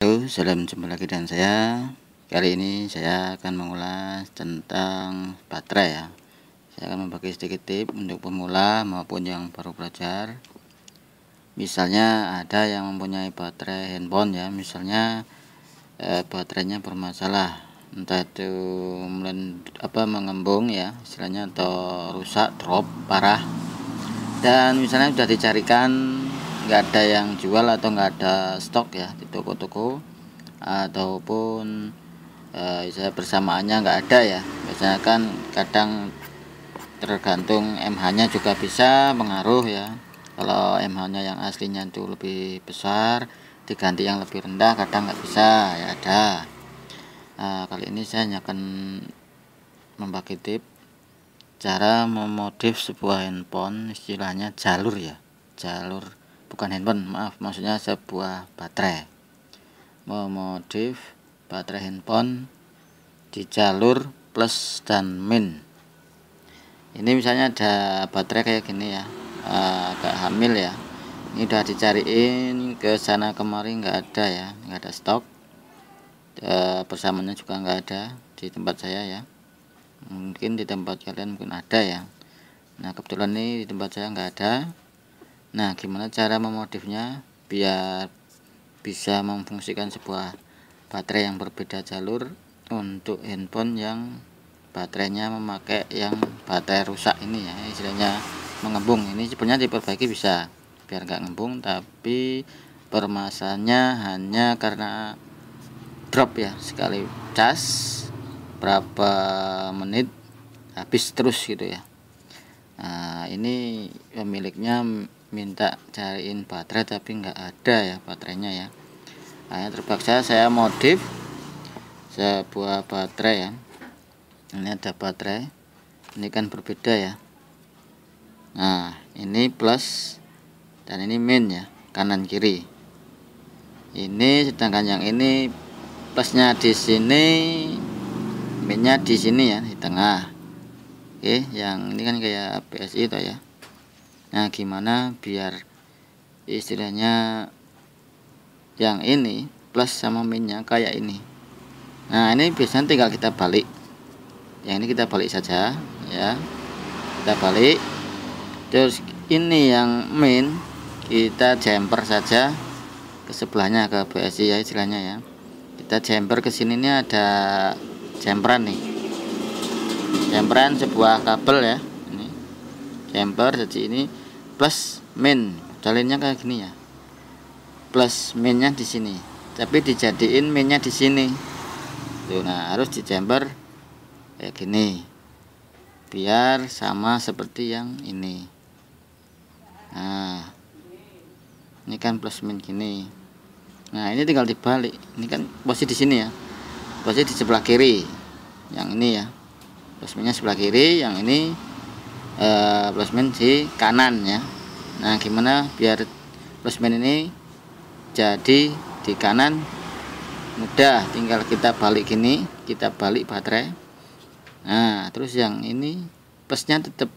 Halo, salam jumpa lagi dengan saya. Kali ini saya akan mengulas tentang baterai ya. Saya akan membagi sedikit tips untuk pemula maupun yang baru belajar. Misalnya ada yang mempunyai baterai handphone ya, misalnya eh, baterainya bermasalah, entah itu melen, apa mengembung ya, istilahnya atau rusak, drop parah. Dan misalnya sudah dicarikan nggak ada yang jual atau nggak ada stok ya di toko-toko ataupun eh, saya bersamaannya nggak ada ya biasanya kan kadang tergantung MH nya juga bisa mengaruh ya kalau MH nya yang aslinya itu lebih besar diganti yang lebih rendah kadang nggak bisa ya ada e, kali ini saya hanya akan membagi tip cara memodif sebuah handphone istilahnya jalur ya jalur bukan handphone maaf maksudnya sebuah baterai memodif baterai handphone di jalur plus dan min ini misalnya ada baterai kayak gini ya eh, agak hamil ya ini udah dicariin ke sana kemarin nggak ada ya nggak ada stok e, eh, bersamanya juga nggak ada di tempat saya ya mungkin di tempat kalian mungkin ada ya nah kebetulan ini di tempat saya nggak ada nah gimana cara memodifnya biar bisa memfungsikan sebuah baterai yang berbeda jalur untuk handphone yang baterainya memakai yang baterai rusak ini ya istilahnya mengembung ini sebenarnya diperbaiki bisa biar nggak ngembung tapi permasalahannya hanya karena drop ya sekali cas berapa menit habis terus gitu ya nah ini pemiliknya minta cariin baterai tapi nggak ada ya baterainya ya akhirnya terpaksa saya modif sebuah baterai ya ini ada baterai ini kan berbeda ya nah ini plus dan ini min ya kanan kiri ini sedangkan yang ini plusnya di sini minnya di sini ya di tengah oke yang ini kan kayak PSI itu ya Nah, gimana biar istilahnya yang ini plus sama minnya kayak ini. Nah, ini biasanya tinggal kita balik. Yang ini kita balik saja, ya. Kita balik. Terus ini yang min kita jumper saja ke sebelahnya ke BSI ya istilahnya ya. Kita jumper ke sini ini ada jumperan nih. Jumperan sebuah kabel ya. Ini. Jumper jadi ini plus min jalannya kayak gini ya plus minnya di sini tapi dijadiin minnya di sini tuh nah harus dicember kayak gini biar sama seperti yang ini nah ini kan plus min gini nah ini tinggal dibalik ini kan posisi di sini ya posisi di sebelah kiri yang ini ya plus minnya sebelah kiri yang ini Plusmen eh, plusmin di kanan ya nah gimana biar plusmen ini jadi di kanan mudah tinggal kita balik gini kita balik baterai nah terus yang ini plusnya tetap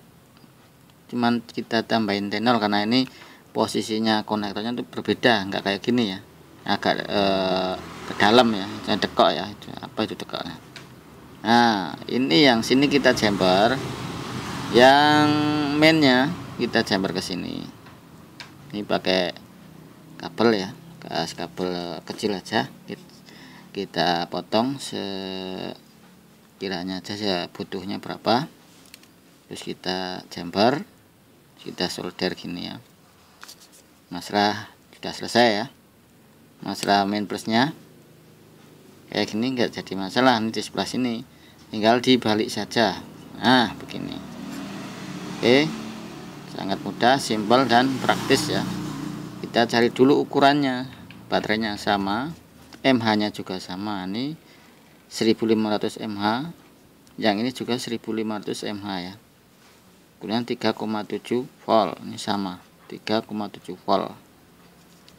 cuman kita tambahin tenor karena ini posisinya konektornya itu berbeda nggak kayak gini ya agak eh, ke dalam ya dekok ya apa itu dekoknya nah ini yang sini kita jumper yang mainnya kita jumper ke sini ini pakai kabel ya kas kabel kecil aja kita, potong sekiranya aja ya butuhnya berapa terus kita jumper, kita solder gini ya masrah sudah selesai ya masrah main plusnya kayak gini nggak jadi masalah ini di sebelah sini tinggal dibalik saja nah begini Oke sangat mudah simpel dan praktis ya kita cari dulu ukurannya baterainya sama mh nya juga sama ini 1500 mh yang ini juga 1500 mh ya kemudian 3,7 volt ini sama 3,7 volt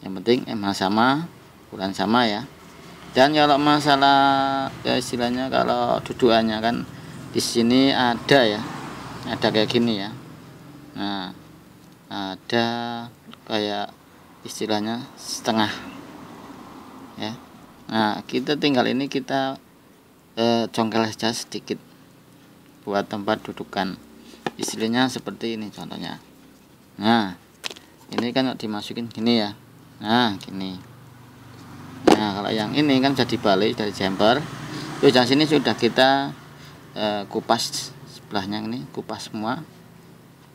yang penting mh sama ukuran sama ya dan kalau masalah ya istilahnya kalau dudukannya kan di sini ada ya ada kayak gini ya nah ada kayak istilahnya setengah ya nah kita tinggal ini kita eh, congkel saja sedikit buat tempat dudukan istilahnya seperti ini contohnya nah ini kan dimasukin gini ya nah gini nah kalau yang ini kan jadi balik dari jumper itu sini sudah kita eh, kupas sebelahnya ini kupas semua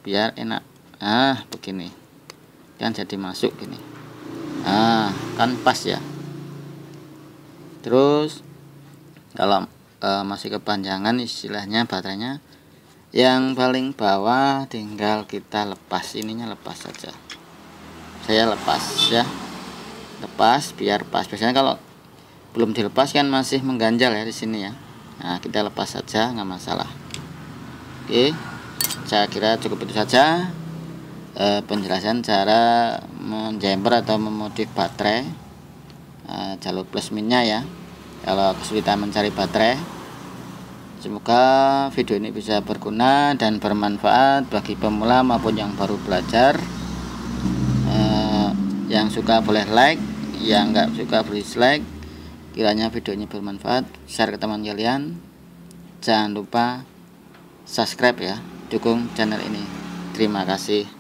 biar enak ah begini kan jadi masuk gini ah kan pas ya terus kalau e, masih kepanjangan istilahnya baterainya yang paling bawah tinggal kita lepas ininya lepas saja saya lepas ya lepas biar pas biasanya kalau belum dilepas kan masih mengganjal ya di sini ya nah kita lepas saja nggak masalah Oke, saya kira cukup itu saja eh, penjelasan cara menjemper atau memodif baterai eh, jalur plus minnya ya. Kalau kesulitan mencari baterai, semoga video ini bisa berguna dan bermanfaat bagi pemula maupun yang baru belajar. Eh, yang suka boleh like, yang nggak suka boleh dislike. Kiranya video ini bermanfaat, share ke teman kalian. Jangan lupa subscribe ya dukung channel ini terima kasih